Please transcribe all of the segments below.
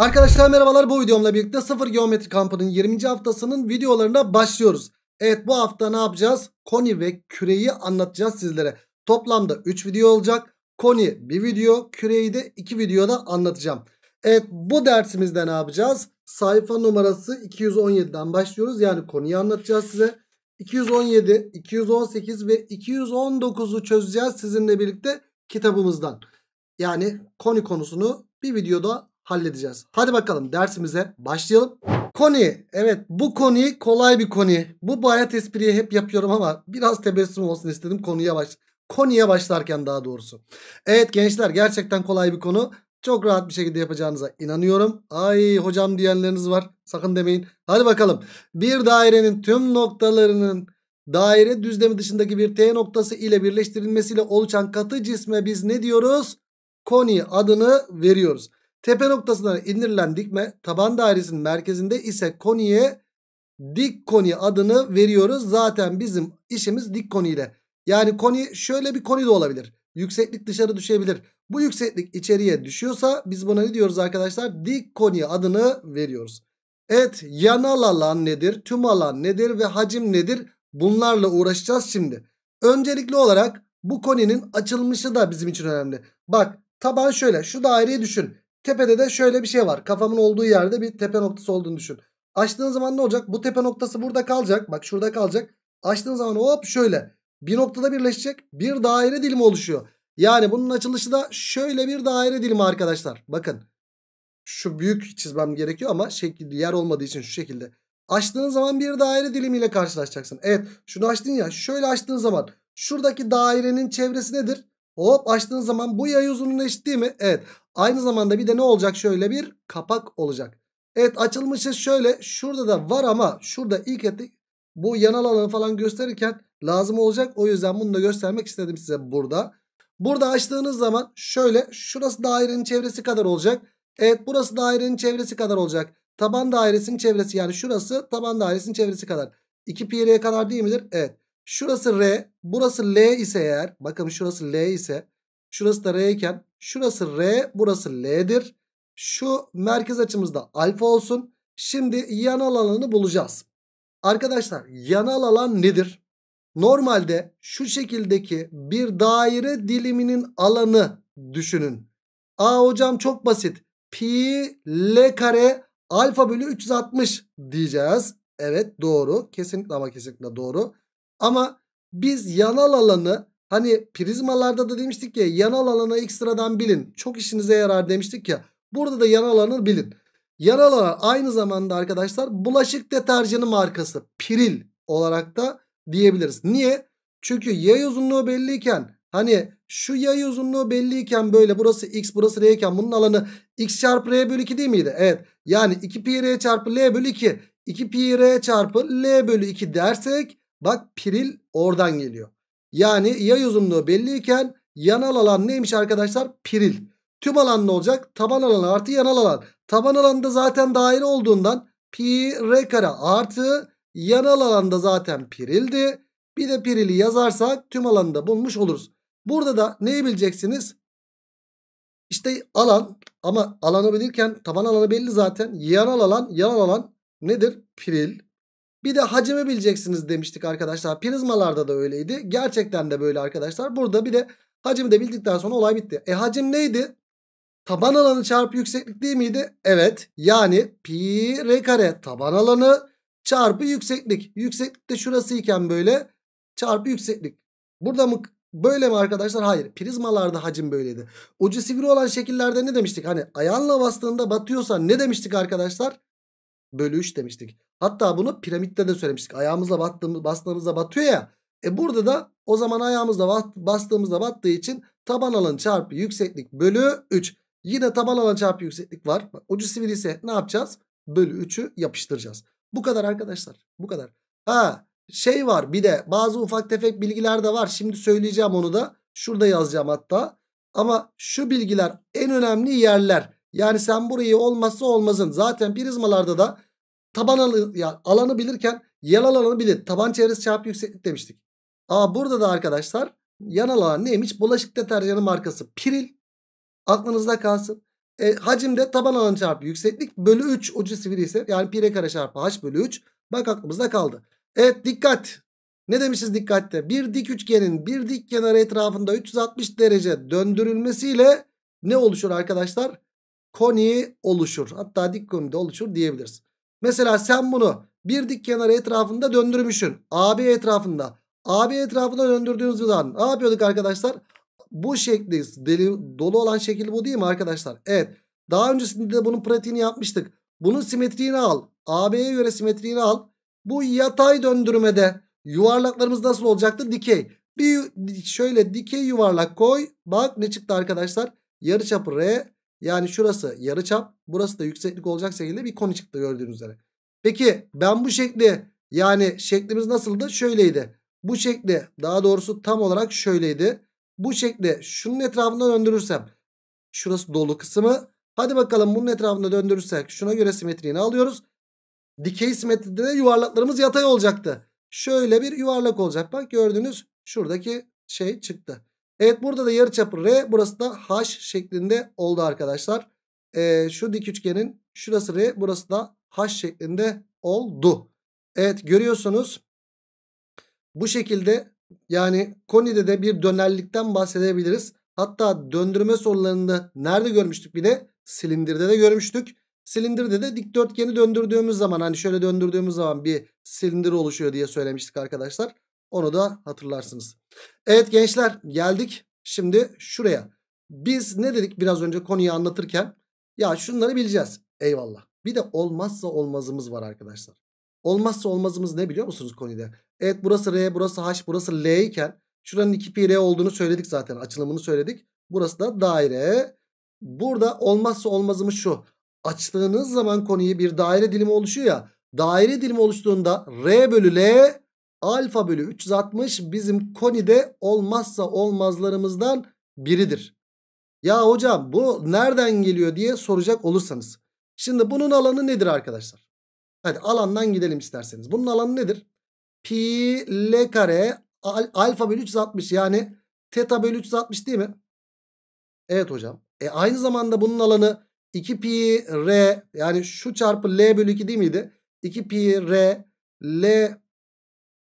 Arkadaşlar merhabalar bu videomla birlikte sıfır geometri kampının 20. haftasının videolarına başlıyoruz. Evet bu hafta ne yapacağız? Koni ve küreyi anlatacağız sizlere. Toplamda 3 video olacak. Koni bir video, küreyi de 2 videoda anlatacağım. Evet bu dersimizde ne yapacağız? Sayfa numarası 217'den başlıyoruz. Yani konuyu anlatacağız size. 217, 218 ve 219'u çözeceğiz sizinle birlikte kitabımızdan. Yani koni konusunu bir videoda halledeceğiz. Hadi bakalım dersimize başlayalım. Koni. Evet bu koni kolay bir koni. Bu bayat espriyi hep yapıyorum ama biraz tebessüm olsun istedim konuya baş. Konuya başlarken daha doğrusu. Evet gençler gerçekten kolay bir konu. Çok rahat bir şekilde yapacağınıza inanıyorum. Ay hocam diyenleriniz var. Sakın demeyin. Hadi bakalım. Bir dairenin tüm noktalarının daire düzlemi dışındaki bir T noktası ile birleştirilmesiyle oluşan katı cisme biz ne diyoruz? Koni adını veriyoruz. Tepe noktasına indirilen dikme taban dairesinin merkezinde ise koniye dik koni adını veriyoruz. Zaten bizim işimiz dik koni ile. Yani koni şöyle bir koni de olabilir. Yükseklik dışarı düşebilir. Bu yükseklik içeriye düşüyorsa biz buna ne diyoruz arkadaşlar? Dik koni adını veriyoruz. Evet yanal alan nedir? Tüm alan nedir? Ve hacim nedir? Bunlarla uğraşacağız şimdi. Öncelikli olarak bu koninin açılmışı da bizim için önemli. Bak taban şöyle şu daireyi düşün. Tepede de şöyle bir şey var. Kafamın olduğu yerde bir tepe noktası olduğunu düşün. Açtığın zaman ne olacak? Bu tepe noktası burada kalacak. Bak şurada kalacak. Açtığın zaman hop şöyle. Bir noktada birleşecek. Bir daire dilimi oluşuyor. Yani bunun açılışı da şöyle bir daire dilimi arkadaşlar. Bakın. Şu büyük çizmem gerekiyor ama şekli yer olmadığı için şu şekilde. Açtığın zaman bir daire dilimiyle karşılaşacaksın. Evet şunu açtın ya şöyle açtığın zaman şuradaki dairenin çevresi nedir? Hop açtığın zaman bu yay uzunluğuna eşit değil mi? Evet. Aynı zamanda bir de ne olacak? Şöyle bir kapak olacak. Evet açılmışız şöyle. Şurada da var ama şurada ilk etik bu yan alanı falan gösterirken lazım olacak. O yüzden bunu da göstermek istedim size burada. Burada açtığınız zaman şöyle şurası dairenin çevresi kadar olacak. Evet burası dairenin çevresi kadar olacak. Taban dairesinin çevresi yani şurası taban dairesinin çevresi kadar. 2 pi kadar değil midir? Evet. Şurası R. Burası L ise eğer. Bakın şurası L ise. Şurası da R iken. Şurası R. Burası L'dir. Şu merkez açımızda alfa olsun. Şimdi yanal alanı bulacağız. Arkadaşlar yanal alan nedir? Normalde şu şekildeki bir daire diliminin alanı düşünün. Aa hocam çok basit. Pi L kare alfa bölü 360 diyeceğiz. Evet doğru. Kesinlikle ama kesinlikle doğru. Ama biz yanal alanı hani prizmalarda da demiştik ya yanal alanı ekstradan bilin. Çok işinize yarar demiştik ya. Burada da yanal alanı bilin. Yanal alan aynı zamanda arkadaşlar bulaşık deterjanı markası Piril olarak da diyebiliriz. Niye? Çünkü yay uzunluğu belliyken hani şu yay uzunluğu belliyken böyle burası x burası r iken bunun alanı x çarpı r bölü 2 değil miydi? Evet yani 2 pi r çarpı l bölü 2 2 pi r çarpı l bölü 2 dersek Bak piril oradan geliyor. Yani yay uzunluğu belliyken yanal alan neymiş arkadaşlar? Piril. Tüm alan ne olacak? Taban alanı artı yanal alan. Taban alanda zaten daire olduğundan pi r kare artı yanal alanda zaten pirildi. Bir de pirili yazarsak tüm alanı da bulmuş oluruz. Burada da neyi bileceksiniz? İşte alan ama alanı bilirken taban alanı belli zaten. Yanal alan yanal alan nedir? Piril. Bir de hacmi bileceksiniz demiştik arkadaşlar. Prizmalarda da öyleydi. Gerçekten de böyle arkadaşlar. Burada bir de hacmi de bildikten sonra olay bitti. E hacim neydi? Taban alanı çarpı yükseklik değil miydi? Evet. Yani pi r kare taban alanı çarpı yükseklik. Yükseklik de şurası iken böyle çarpı yükseklik. Burada mı böyle mi arkadaşlar? Hayır. Prizmalarda hacim böyleydi. Ucu sivri olan şekillerde ne demiştik? Hani ayağınla bastığında batıyorsa ne demiştik arkadaşlar? bölü 3 demiştik. Hatta bunu piramitte de söylemiştik. Ayağımızla battığımız, bastığımızda batıyor ya. E burada da o zaman ayağımızla bat, bastığımızda battığı için taban alan çarpı yükseklik bölü 3. Yine taban alan çarpı yükseklik var. Bak, ucu sivri ise ne yapacağız? Bölü 3'ü yapıştıracağız. Bu kadar arkadaşlar. Bu kadar. Ha şey var bir de bazı ufak tefek bilgiler de var. Şimdi söyleyeceğim onu da. Şurada yazacağım hatta. Ama şu bilgiler en önemli yerler. Yani sen burayı olmazsa olmazın. Zaten prizmalarda da taban alanı, ya alanı bilirken yan alanı bilir. Taban çevresi çarpı yükseklik demiştik. Aa burada da arkadaşlar yan alan neymiş? Bulaşık deterjanı markası Piril. Aklınızda kalsın. E, hacimde taban alanı çarpı yükseklik bölü 3 ucu sivri ise yani pire kare çarpı h bölü 3. Bak aklımızda kaldı. Evet dikkat. Ne demişiz dikkatte? Bir dik üçgenin bir dik kenarı etrafında 360 derece döndürülmesiyle ne oluşur arkadaşlar? koni oluşur. Hatta dik koni de oluşur diyebiliriz. Mesela sen bunu bir dik kenar etrafında döndürmüşsün. AB etrafında. AB etrafında döndürdüğünüz zaman ne yapıyorduk arkadaşlar? Bu şekli deli, dolu olan şekil bu değil mi arkadaşlar? Evet. Daha öncesinde de bunun pratiğini yapmıştık. Bunun simetriğini al. AB'ye göre simetriğini al. Bu yatay döndürmede yuvarlaklarımız nasıl olacaktı? Dikey. Bir şöyle dikey yuvarlak koy. Bak ne çıktı arkadaşlar? Yarıçapı R yani şurası yarı çap, burası da yükseklik olacak şekilde bir koni çıktı gördüğünüz üzere. Peki ben bu şekli yani şeklimiz nasıldı? Şöyleydi. Bu şekli daha doğrusu tam olarak şöyleydi. Bu şekli şunun etrafında döndürürsem şurası dolu kısmı. Hadi bakalım bunun etrafında döndürürsek şuna göre simetriğini alıyoruz. Dikey simetride de yuvarlaklarımız yatay olacaktı. Şöyle bir yuvarlak olacak. Bak gördüğünüz şuradaki şey çıktı. Evet burada da yarıçapı R burası da H şeklinde oldu arkadaşlar. Ee, şu dik üçgenin şurası R burası da H şeklinde oldu. Evet görüyorsunuz bu şekilde yani Koni'de de bir dönerlikten bahsedebiliriz. Hatta döndürme sorularında nerede görmüştük bir de silindirde de görmüştük. Silindirde de dikdörtgeni döndürdüğümüz zaman hani şöyle döndürdüğümüz zaman bir silindir oluşuyor diye söylemiştik arkadaşlar. Onu da hatırlarsınız. Evet gençler geldik şimdi şuraya. Biz ne dedik biraz önce konuyu anlatırken? Ya şunları bileceğiz. Eyvallah. Bir de olmazsa olmazımız var arkadaşlar. Olmazsa olmazımız ne biliyor musunuz konuda? Evet burası R, burası H, burası L iken şuranın 2 pi R olduğunu söyledik zaten. Açılımını söyledik. Burası da daire. Burada olmazsa olmazımız şu. Açtığınız zaman konuyu bir daire dilimi oluşuyor ya. Daire dilimi oluştuğunda R bölü L alfa bölü 360 bizim konide olmazsa olmazlarımızdan biridir. Ya hocam bu nereden geliyor diye soracak olursanız. Şimdi bunun alanı nedir arkadaşlar? Hadi alandan gidelim isterseniz. Bunun alanı nedir? Pi L kare al, alfa bölü 360 yani teta bölü 360 değil mi? Evet hocam. E aynı zamanda bunun alanı 2 pi r yani şu çarpı L bölü 2 değil miydi? 2 pi r L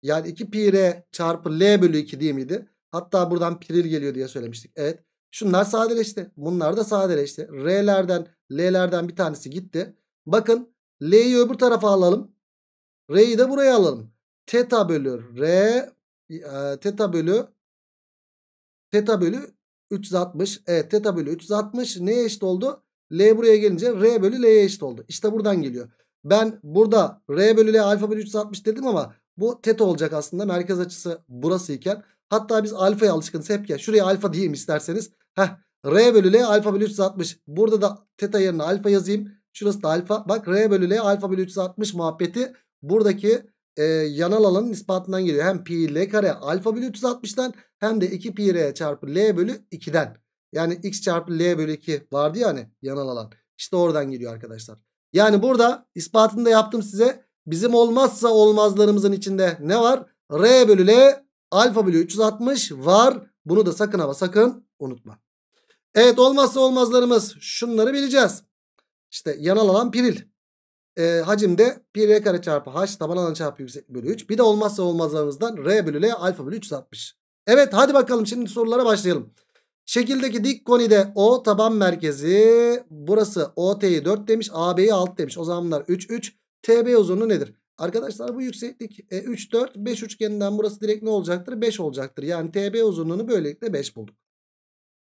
yani 2 pi r çarpı l bölü 2 değil miydi? Hatta buradan piril geliyor diye söylemiştik. Evet. Şunlar sadeleşti. Bunlar da sadeleşti. R'lerden L'lerden bir tanesi gitti. Bakın L'yi öbür tarafa alalım. R'yi de buraya alalım. Teta bölü R e, teta bölü teta bölü 360. Evet teta bölü 360 neye eşit oldu? L buraya gelince R bölü L'ye eşit oldu. İşte buradan geliyor. Ben burada R bölü L alfa bölü 360 dedim ama bu tet olacak aslında. Merkez açısı burası iken. Hatta biz alfaya alışkınız hep ya. Şuraya alfa diyeyim isterseniz. Heh. R bölü L alfa bölü 360. Burada da teta yerine alfa yazayım. Şurası da alfa. Bak R bölü L alfa bölü 360 muhabbeti buradaki e, yanal alanın ispatından geliyor. Hem pi L kare alfa bölü 360'dan hem de 2 pi R çarpı L bölü 2'den. Yani x çarpı L bölü 2 vardı ya hani yanal alan. İşte oradan geliyor arkadaşlar. Yani burada ispatını da yaptım size. Bizim olmazsa olmazlarımızın içinde ne var? R bölü L alfa bölü 360 var. Bunu da sakın ama sakın unutma. Evet olmazsa olmazlarımız şunları bileceğiz. İşte yanal alan piril. E, ee, hacimde pi r kare çarpı h taban alan çarpı yüksek bölü 3. Bir de olmazsa olmazlarımızdan r bölü l alfa bölü 360. Evet hadi bakalım şimdi sorulara başlayalım. Şekildeki dik konide O taban merkezi burası OT'yi 4 demiş AB'yi 6 demiş. O zamanlar 3 3. TB uzunluğu nedir? Arkadaşlar bu yükseklik e, 3 4 5 üçgeninden burası direkt ne olacaktır? 5 olacaktır. Yani TB uzunluğunu böylelikle 5 bulduk.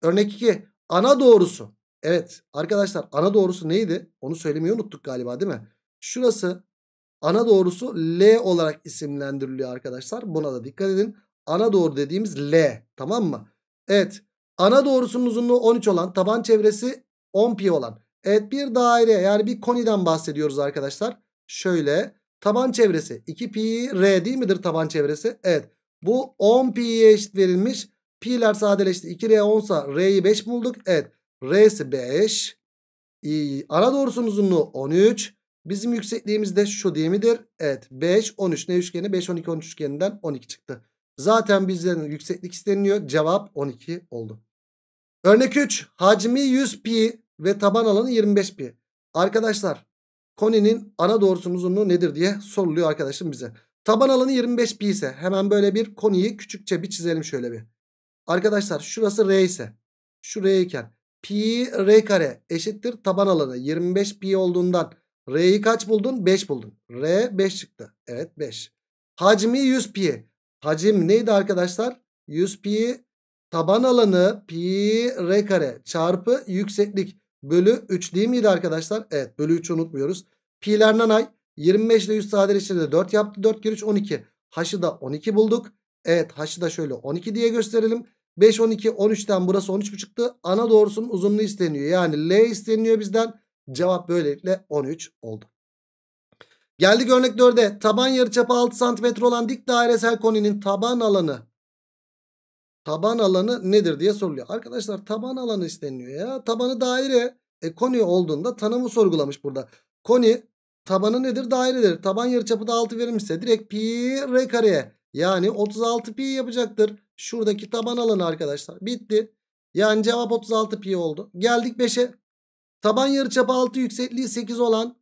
Örnek 2 ana doğrusu. Evet arkadaşlar ana doğrusu neydi? Onu söylemeyi unuttuk galiba değil mi? Şurası ana doğrusu L olarak isimlendiriliyor arkadaşlar. Buna da dikkat edin. Ana doğru dediğimiz L tamam mı? Evet ana doğrusunun uzunluğu 13 olan taban çevresi 10 pi olan. Evet bir daire yani bir koniden bahsediyoruz arkadaşlar. Şöyle taban çevresi 2 pi r değil midir taban çevresi? Evet. Bu 10 pi'ye eşit verilmiş. Pi'ler sadeleşti. 2r 10 sa r'yi 5 bulduk. Evet. R'si 5. İyi. Ana doğrusunun uzunluğu 13. Bizim yüksekliğimiz de şu değil midir? Evet. 5 13 ne üçgeni? 5 12 13 üçgeninden 12 çıktı. Zaten bizden yükseklik isteniyor. Cevap 12 oldu. Örnek 3. Hacmi 100 pi ve taban alanı 25 pi. Arkadaşlar Koni'nin ana doğrusunun uzunluğu nedir diye soruluyor arkadaşım bize. Taban alanı 25 pi ise hemen böyle bir Koni'yi küçükçe bir çizelim şöyle bir. Arkadaşlar şurası R ise şu R iken pi R kare eşittir taban alanı 25 pi olduğundan R'yi kaç buldun? 5 buldun. R 5 çıktı. Evet 5. Hacmi 100 pi. Hacim neydi arkadaşlar? 100 pi taban alanı pi R kare çarpı yükseklik bölü 3 değil miydi arkadaşlar? Evet bölü 3'ü unutmuyoruz. Pi'ler nanay 25 ile 100 sadeleştirdi 4 yaptı. 4 kere 3 12. H'ı da 12 bulduk. Evet H'ı da şöyle 12 diye gösterelim. 5 12 13'ten burası 13 çıktı. Ana doğrusunun uzunluğu isteniyor. Yani L isteniyor bizden. Cevap böylelikle 13 oldu. Geldik örnek 4'e. Taban yarıçapı 6 cm olan dik dairesel koninin taban alanı Taban alanı nedir diye soruluyor. Arkadaşlar taban alanı isteniliyor ya. Tabanı daire. E koni olduğunda tanımı sorgulamış burada. Koni tabanı nedir? Dairedir. Taban yarıçapı da 6 verilmişse direkt pi r kareye. Yani 36 pi yapacaktır. Şuradaki taban alanı arkadaşlar. Bitti. Yani cevap 36 pi oldu. Geldik 5'e. Taban yarıçapı 6 yüksekliği 8 olan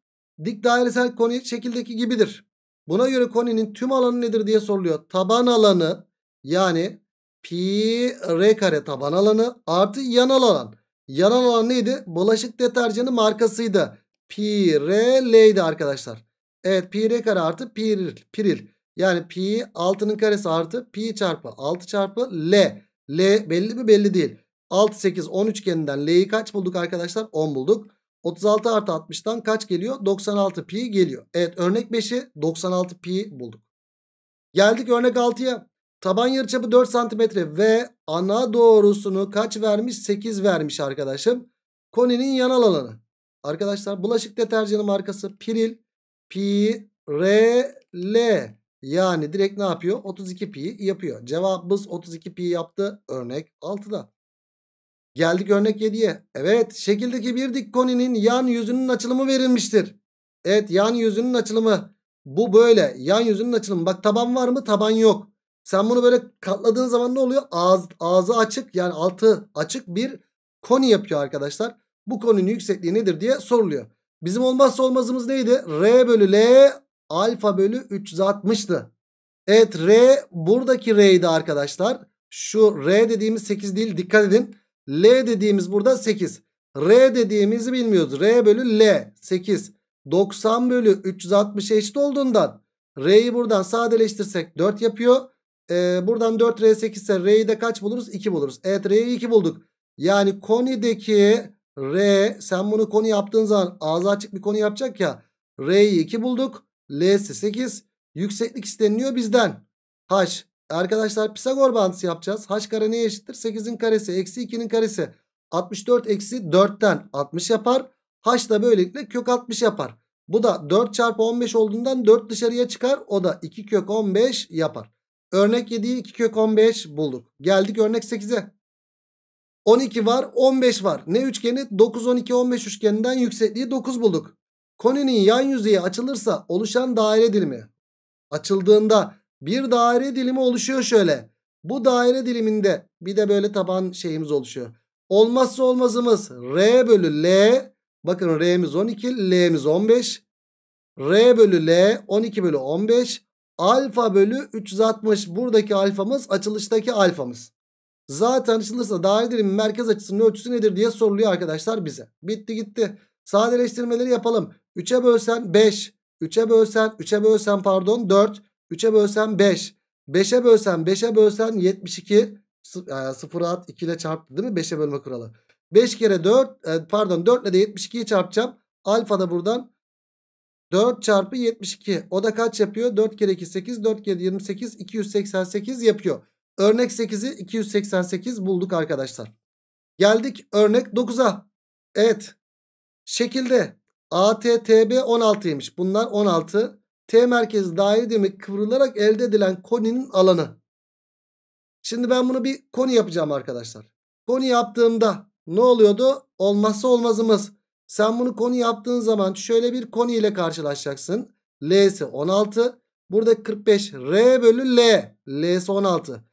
dik dairesel koni şekildeki gibidir. Buna göre koninin tüm alanı nedir diye soruluyor. Taban alanı yani pi r kare taban alanı artı yanal alan. Yanal alan neydi? Bulaşık deterjanı markasıydı. Pi r l'ydi arkadaşlar. Evet pi r kare artı piril. piril. Yani pi 6'nın karesi artı pi çarpı 6 çarpı l. L belli mi? Belli değil. 6 8 10 üçgeninden l'yi kaç bulduk arkadaşlar? 10 bulduk. 36 artı 60'tan kaç geliyor? 96 pi geliyor. Evet örnek 5'i 96 pi bulduk. Geldik örnek 6'ya. Taban yarıçapı 4 santimetre ve ana doğrusunu kaç vermiş? 8 vermiş arkadaşım. Koninin yanal alanı. Arkadaşlar bulaşık deterjanı markası Piril Pi R L yani direkt ne yapıyor? 32 pi yapıyor. Cevabımız 32 pi yaptı. Örnek 6'da. Geldik örnek 7'ye. Evet şekildeki bir dik koninin yan yüzünün açılımı verilmiştir. Evet yan yüzünün açılımı. Bu böyle. Yan yüzünün açılımı. Bak taban var mı? Taban yok. Sen bunu böyle katladığın zaman ne oluyor? Ağız, ağzı açık yani altı açık bir koni yapıyor arkadaşlar. Bu konunun yüksekliği nedir diye soruluyor. Bizim olmazsa olmazımız neydi? R bölü L alfa bölü 360'tı. Evet R buradaki R'ydi arkadaşlar. Şu R dediğimiz 8 değil dikkat edin. L dediğimiz burada 8. R dediğimizi bilmiyoruz. R bölü L 8. 90 bölü 360 eşit olduğundan R'yi buradan sadeleştirsek 4 yapıyor. E, buradan 4R8 ise R'yi de kaç buluruz? 2 buluruz. Evet R'yi 2 bulduk. Yani konideki R sen bunu konu yaptığın zaman ağzı açık bir konu yapacak ya. R'yi 2 bulduk. L'si 8. Yükseklik isteniliyor bizden. H. Arkadaşlar Pisagor bağıntısı yapacağız. H kare neye eşittir? 8'in karesi. Eksi 2'nin karesi. 64 eksi 4'ten 60 yapar. H da böylelikle kök 60 yapar. Bu da 4 çarpı 15 olduğundan 4 dışarıya çıkar. O da 2 kök 15 yapar. Örnek 7'yi 2 kök 15 bulduk. Geldik örnek 8'e. 12 var 15 var. Ne üçgeni? 9 12 15 üçgeninden yüksekliği 9 bulduk. Koninin yan yüzeyi açılırsa oluşan daire dilimi. Açıldığında bir daire dilimi oluşuyor şöyle. Bu daire diliminde bir de böyle taban şeyimiz oluşuyor. Olmazsa olmazımız R bölü L. Bakın R'miz 12, L'miz 15. R bölü L 12 bölü 15. Alfa bölü 360 buradaki alfamız açılıştaki alfamız. Zaten açılırsa dairenin merkez açısının ölçüsü nedir diye soruluyor arkadaşlar bize. Bitti gitti. Sadeleştirmeleri yapalım. 3'e bölsen 5. 3'e bölsen 3'e bölsen pardon 4. 3'e bölsen 5. 5'e bölsen 5'e bölsen 72. 0 e, at 2 ile çarptı değil mi? 5'e bölme kuralı. 5 kere 4 e, pardon 4 ile de 72'yi çarpacağım. Alfa da buradan 4 çarpı 72. O da kaç yapıyor? 4 kere 2 8. 4 kere 28 288 yapıyor. Örnek 8'i 288 bulduk arkadaşlar. Geldik örnek 9'a. Evet. Şekilde ATTB 16'ymış. Bunlar 16. T merkezi daire demek kıvrılarak elde edilen koninin alanı. Şimdi ben bunu bir koni yapacağım arkadaşlar. Koni yaptığımda ne oluyordu? Olmazsa olmazımız sen bunu konu yaptığın zaman şöyle bir konu ile karşılaşacaksın. L'si 16. Burada 45. R bölü L. L'si 16.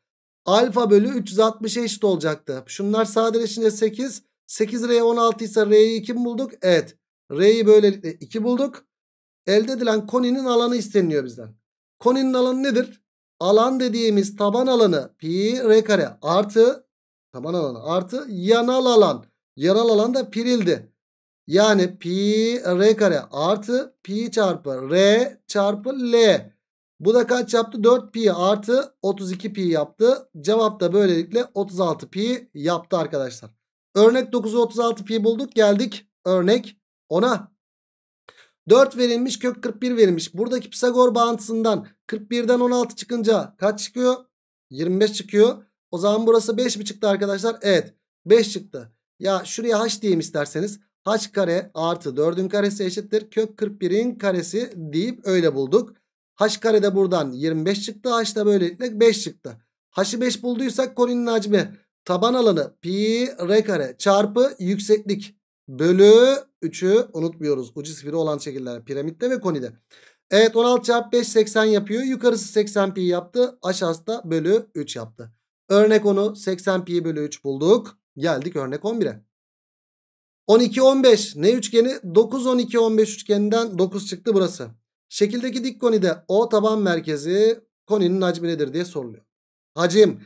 Alfa bölü 360'a eşit olacaktı. Şunlar sadeleşince 8. 8 R 16 ise R'yi 2 mi bulduk? Evet. R'yi böylelikle 2 bulduk. Elde edilen koninin alanı isteniyor bizden. Koninin alanı nedir? Alan dediğimiz taban alanı pi r kare artı taban alanı artı yanal alan. Yanal alan da pirildi. Yani pi r kare artı pi çarpı r çarpı l. Bu da kaç yaptı? 4 pi artı 32 pi yaptı. Cevap da böylelikle 36 pi yaptı arkadaşlar. Örnek 9'u 36 pi bulduk. Geldik örnek 10'a. 4 verilmiş kök 41 verilmiş. Buradaki Pisagor bağıntısından 41'den 16 çıkınca kaç çıkıyor? 25 çıkıyor. O zaman burası 5 mi çıktı arkadaşlar? Evet 5 çıktı. Ya şuraya h diyeyim isterseniz h kare artı 4'ün karesi eşittir. Kök 41'in karesi deyip öyle bulduk. h kare de buradan 25 çıktı. h da böylelikle 5 çıktı. h'ı 5 bulduysak koninin hacmi taban alanı pi r kare çarpı yükseklik bölü 3'ü unutmuyoruz. Ucu sıfırı olan şekiller piramitte ve konide. Evet 16 çarpı 5 80 yapıyor. Yukarısı 80 pi yaptı. Aşağısı da bölü 3 yaptı. Örnek 10'u 80 pi bölü 3 bulduk. Geldik örnek 11'e. 12 15 ne üçgeni? 9 12 15 üçgeninden 9 çıktı burası. Şekildeki dik konide O taban merkezi koninin hacmi nedir diye soruluyor. Hacim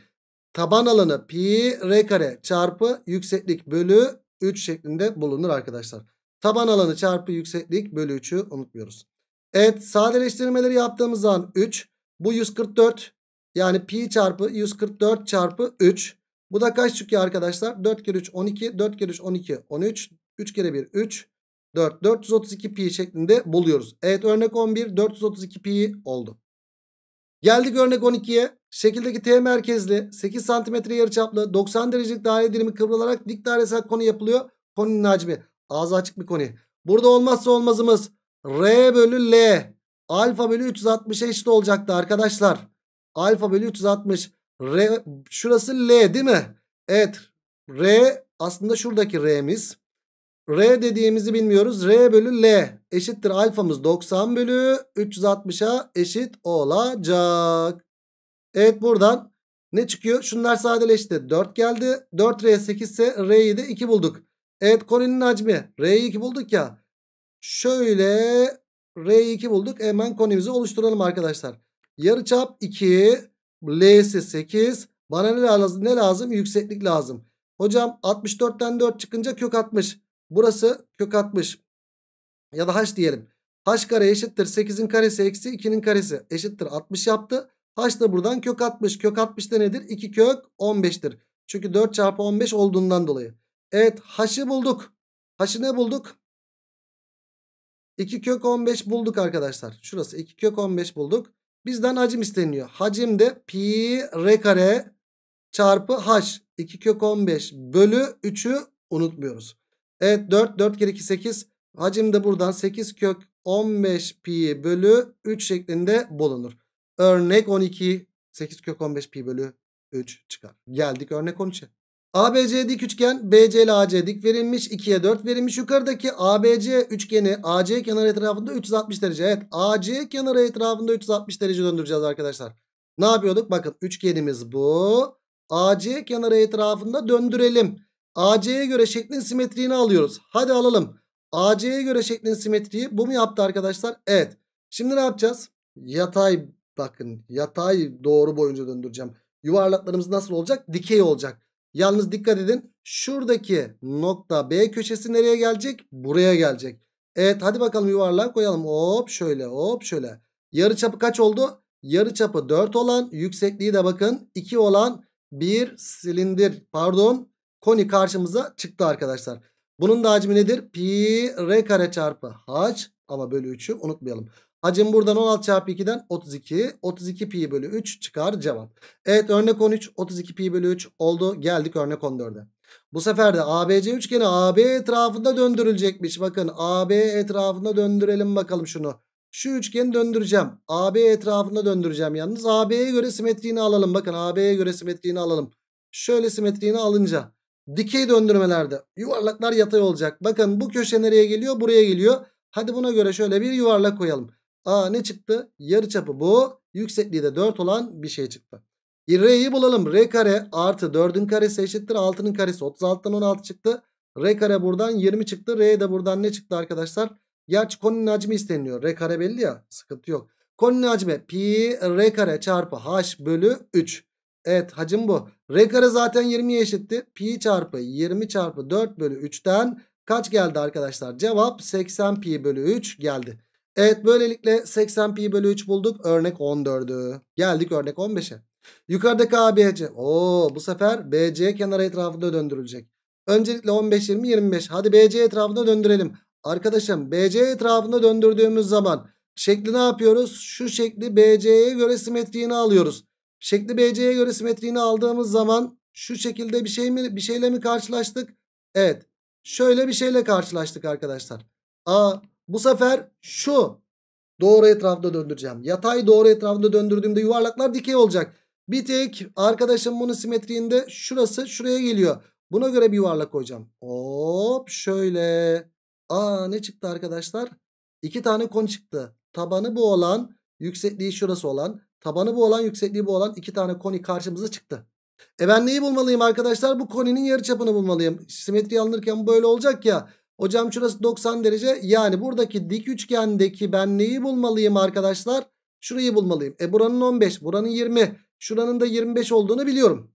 taban alanı pi r kare çarpı yükseklik bölü 3 şeklinde bulunur arkadaşlar. Taban alanı çarpı yükseklik bölü 3'ü unutmuyoruz. Evet sadeleştirmeleri yaptığımız zaman 3 bu 144 yani pi çarpı 144 çarpı 3 bu da kaç çıkıyor arkadaşlar? 4 kere 3 12. 4 kere 3 12 13. 3 kere 1 3. 4. 432 pi şeklinde buluyoruz. Evet örnek 11 432 pi oldu. Geldik örnek 12'ye. Şekildeki T merkezli 8 cm yarıçaplı 90 derecelik daire dilimi kıvrılarak dik dairesel konu yapılıyor. Konunun hacmi ağzı açık bir konu. Burada olmazsa olmazımız R bölü L alfa bölü 360 eşit olacaktı arkadaşlar. Alfa bölü 360. R, şurası L değil mi? Evet. R aslında şuradaki R'miz. R dediğimizi bilmiyoruz. R bölü L eşittir alfamız 90 bölü 360'a eşit olacak. Evet buradan ne çıkıyor? Şunlar sadeleşti. 4 geldi. 4R 8 ise R'yi de 2 bulduk. Evet koninin hacmi. R'yi 2 bulduk ya. Şöyle R'yi 2 bulduk. Hemen konimizi oluşturalım arkadaşlar. Yarıçap 2. L'si 8. Bana ne lazım? Ne lazım? Yükseklik lazım. Hocam 64'ten 4 çıkınca kök 60. Burası kök 60. Ya da h diyelim. h kare eşittir 8'in karesi eksi 2'nin karesi eşittir 60 yaptı. h da buradan kök 60. Kök 60 da nedir? 2 kök 15'tir. Çünkü 4 çarpı 15 olduğundan dolayı. Evet h'ı bulduk. H'ı ne bulduk? 2 kök 15 bulduk arkadaşlar. Şurası 2 kök 15 bulduk. Bizden hacim isteniyor. Hacim de pi r kare çarpı h. 2 kök 15 bölü 3'ü unutmuyoruz. Evet 4 4 kere 2 8. Hacim de buradan 8 kök 15 pi bölü 3 şeklinde bulunur. Örnek 12 8 kök 15 pi bölü 3 çıkar. Geldik örnek 13'e. ABC dik üçgen BC ile AC dik verilmiş. 2'ye 4 verilmiş. Yukarıdaki ABC üçgeni AC kenarı etrafında 360 derece. Evet AC kenarı etrafında 360 derece döndüreceğiz arkadaşlar. Ne yapıyorduk? Bakın üçgenimiz bu. AC kenarı etrafında döndürelim. AC'ye göre şeklin simetriğini alıyoruz. Hadi alalım. AC'ye göre şeklin simetriği bu mu yaptı arkadaşlar? Evet. Şimdi ne yapacağız? Yatay bakın yatay doğru boyunca döndüreceğim. Yuvarlaklarımız nasıl olacak? Dikey olacak. Yalnız dikkat edin. Şuradaki nokta B köşesi nereye gelecek? Buraya gelecek. Evet hadi bakalım yuvarlak koyalım. Hop şöyle hop şöyle. Yarı çapı kaç oldu? Yarı çapı 4 olan yüksekliği de bakın 2 olan bir silindir pardon koni karşımıza çıktı arkadaşlar. Bunun da hacmi nedir? Pi r kare çarpı h ama bölü 3'ü unutmayalım. Hacim buradan 16 çarpı 2'den 32. 32 pi bölü 3 çıkar cevap. Evet örnek 13 32 pi bölü 3 oldu. Geldik örnek 14'e. Bu sefer de ABC üçgeni AB etrafında döndürülecekmiş. Bakın AB etrafında döndürelim bakalım şunu. Şu üçgeni döndüreceğim. AB etrafında döndüreceğim yalnız. AB'ye göre simetriğini alalım. Bakın AB'ye göre simetriğini alalım. Şöyle simetriğini alınca dikey döndürmelerde yuvarlaklar yatay olacak. Bakın bu köşe nereye geliyor? Buraya geliyor. Hadi buna göre şöyle bir yuvarlak koyalım. A ne çıktı? Yarıçapı bu. Yüksekliği de 4 olan bir şey çıktı. E, R'yi bulalım. R kare artı 4'ün karesi eşittir. 6'nın karesi 36'dan 16 çıktı. R kare buradan 20 çıktı. R de buradan ne çıktı arkadaşlar? Gerçi koninin hacmi isteniliyor. R kare belli ya. Sıkıntı yok. Koninin hacmi pi R kare çarpı H bölü 3. Evet hacim bu. R kare zaten 20'ye eşitti. Pi çarpı 20 çarpı 4 bölü 3'ten kaç geldi arkadaşlar? Cevap 80 pi bölü 3 geldi. Evet böylelikle 80pi bölü 3 bulduk. Örnek 14'ü. Geldik örnek 15'e. Yukarıdaki ABC. Oo bu sefer BC kenara etrafında döndürülecek. Öncelikle 15, 20, 25. Hadi BC etrafında döndürelim. Arkadaşım BC etrafında döndürdüğümüz zaman şekli ne yapıyoruz? Şu şekli BC'ye göre simetriğini alıyoruz. Şekli BC'ye göre simetriğini aldığımız zaman şu şekilde bir şey mi bir şeyle mi karşılaştık? Evet. Şöyle bir şeyle karşılaştık arkadaşlar. A bu sefer şu doğru etrafında döndüreceğim. Yatay doğru etrafında döndürdüğümde yuvarlaklar dikey olacak. Bir tek arkadaşım bunun simetriğinde şurası şuraya geliyor. Buna göre bir yuvarlak koyacağım. Hop şöyle. Aa ne çıktı arkadaşlar? İki tane kon çıktı. Tabanı bu olan, yüksekliği şurası olan, tabanı bu olan, yüksekliği bu olan iki tane koni karşımıza çıktı. E ben neyi bulmalıyım arkadaşlar? Bu koninin yarı çapını bulmalıyım. Simetri alınırken böyle olacak ya. Hocam şurası 90 derece. Yani buradaki dik üçgendeki ben neyi bulmalıyım arkadaşlar? Şurayı bulmalıyım. E buranın 15, buranın 20, şuranın da 25 olduğunu biliyorum.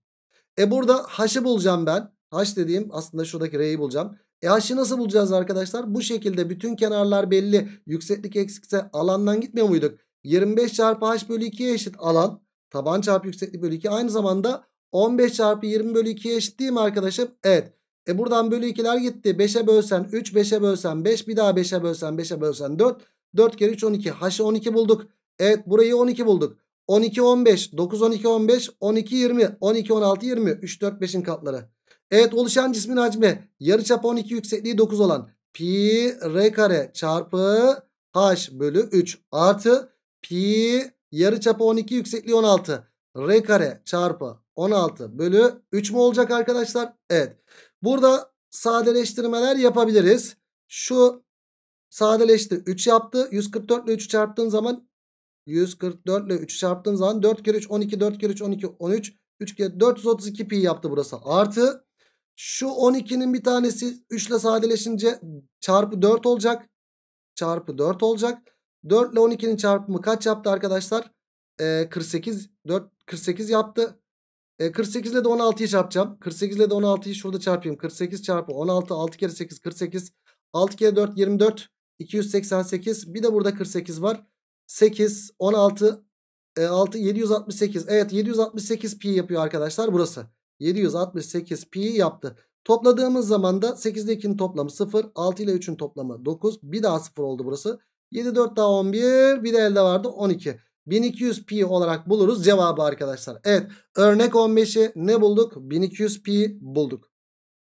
E burada h'ı bulacağım ben. haş dediğim aslında şuradaki r'yi bulacağım. E haşı nasıl bulacağız arkadaşlar? Bu şekilde bütün kenarlar belli. Yükseklik eksikse alandan gitmiyor muyduk? 25 çarpı haş bölü 2'ye eşit alan. Taban çarpı yükseklik bölü 2 aynı zamanda 15 çarpı 20 bölü 2'ye eşit değil mi arkadaşım? Evet. E buradan bölü 2'ler gitti. 5'e bölsen 3, 5'e bölsen 5, bir daha 5'e bölsen 5'e bölsen 4. 4 kere 3 12. H'ı 12 bulduk. Evet burayı 12 bulduk. 12 15, 9 12 15, 12 20, 12 16 20, 3 4 5'in katları. Evet oluşan cismin hacmi yarıçap 12 yüksekliği 9 olan pi r kare çarpı h bölü 3 artı pi yarıçapı 12 yüksekliği 16 r kare çarpı 16 bölü 3 mü olacak arkadaşlar? Evet. Burada sadeleştirmeler yapabiliriz. Şu sadeleşti 3 yaptı. 144 ile 3 çarptığın zaman 144 ile 3 çarptığın zaman 4 kere 3 12 4 kere 3 12 13 3 kere 432 pi yaptı burası. Artı şu 12'nin bir tanesi 3 ile sadeleşince çarpı 4 olacak. Çarpı 4 olacak. 4 ile 12'nin çarpımı kaç yaptı arkadaşlar? Ee, 48 4 48 yaptı. E, 48 ile de 16'yı çarpacağım. 48 ile de 16'yı şurada çarpayım. 48 çarpı 16 6 kere 8 48. 6 kere 4 24 288. Bir de burada 48 var. 8 16 e, 6 768. Evet 768 pi yapıyor arkadaşlar burası. 768 pi yaptı. Topladığımız zaman da 8 ile 2'nin toplamı 0. 6 ile 3'ün toplamı 9. Bir daha 0 oldu burası. 7 4 daha 11. Bir de elde vardı 12. 1200pi olarak buluruz cevabı arkadaşlar. Evet örnek 15'i ne bulduk? 1200pi bulduk.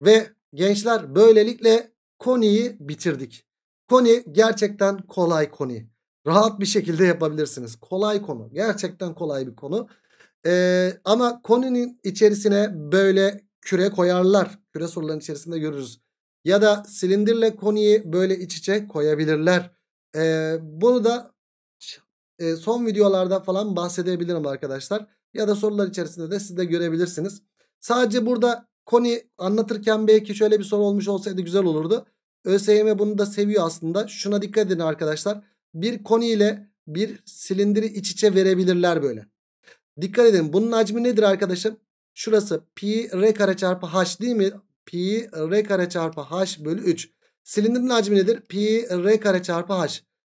Ve gençler böylelikle koniyi bitirdik. Koni gerçekten kolay koni. Rahat bir şekilde yapabilirsiniz. Kolay konu. Gerçekten kolay bir konu. Ee, ama koninin içerisine böyle küre koyarlar. Küre soruların içerisinde görürüz. Ya da silindirle koniyi böyle iç içe koyabilirler. Ee, bunu da e, son videolarda falan bahsedebilirim arkadaşlar. Ya da sorular içerisinde de siz de görebilirsiniz. Sadece burada Koni anlatırken belki şöyle bir soru olmuş olsaydı güzel olurdu. ÖSYM bunu da seviyor aslında. Şuna dikkat edin arkadaşlar. Bir Koni ile bir silindiri iç içe verebilirler böyle. Dikkat edin bunun hacmi nedir arkadaşım? Şurası pi r kare çarpı h değil mi? Pi r kare çarpı h bölü 3. Silindirin hacmi nedir? Pi r kare çarpı h.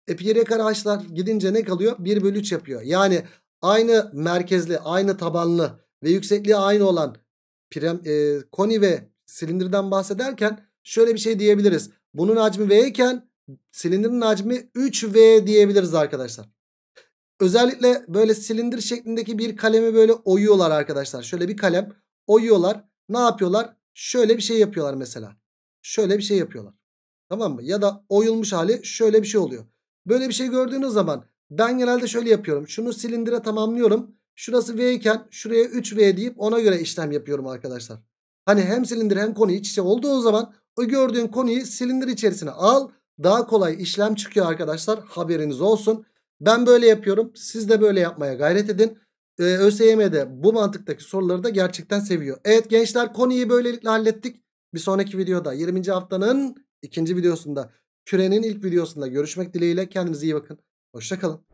E pi kare h'lar gidince ne kalıyor? 1 bölü 3 yapıyor. Yani aynı merkezli, aynı tabanlı ve yüksekliği aynı olan prem, e, koni ve silindirden bahsederken şöyle bir şey diyebiliriz. Bunun hacmi V iken silindirin hacmi 3V diyebiliriz arkadaşlar. Özellikle böyle silindir şeklindeki bir kalemi böyle oyuyorlar arkadaşlar. Şöyle bir kalem oyuyorlar. Ne yapıyorlar? Şöyle bir şey yapıyorlar mesela. Şöyle bir şey yapıyorlar. Tamam mı? Ya da oyulmuş hali şöyle bir şey oluyor. Böyle bir şey gördüğünüz zaman ben genelde şöyle yapıyorum. Şunu silindire tamamlıyorum. Şurası V iken şuraya 3V deyip ona göre işlem yapıyorum arkadaşlar. Hani hem silindir hem konu iç içe olduğu zaman o gördüğün konuyu silindir içerisine al. Daha kolay işlem çıkıyor arkadaşlar. Haberiniz olsun. Ben böyle yapıyorum. Siz de böyle yapmaya gayret edin. Ee, ÖSYM'de bu mantıktaki soruları da gerçekten seviyor. Evet gençler konuyu böylelikle hallettik. Bir sonraki videoda 20. haftanın ikinci videosunda Kürenin ilk videosunda görüşmek dileğiyle kendinize iyi bakın. Hoşçakalın.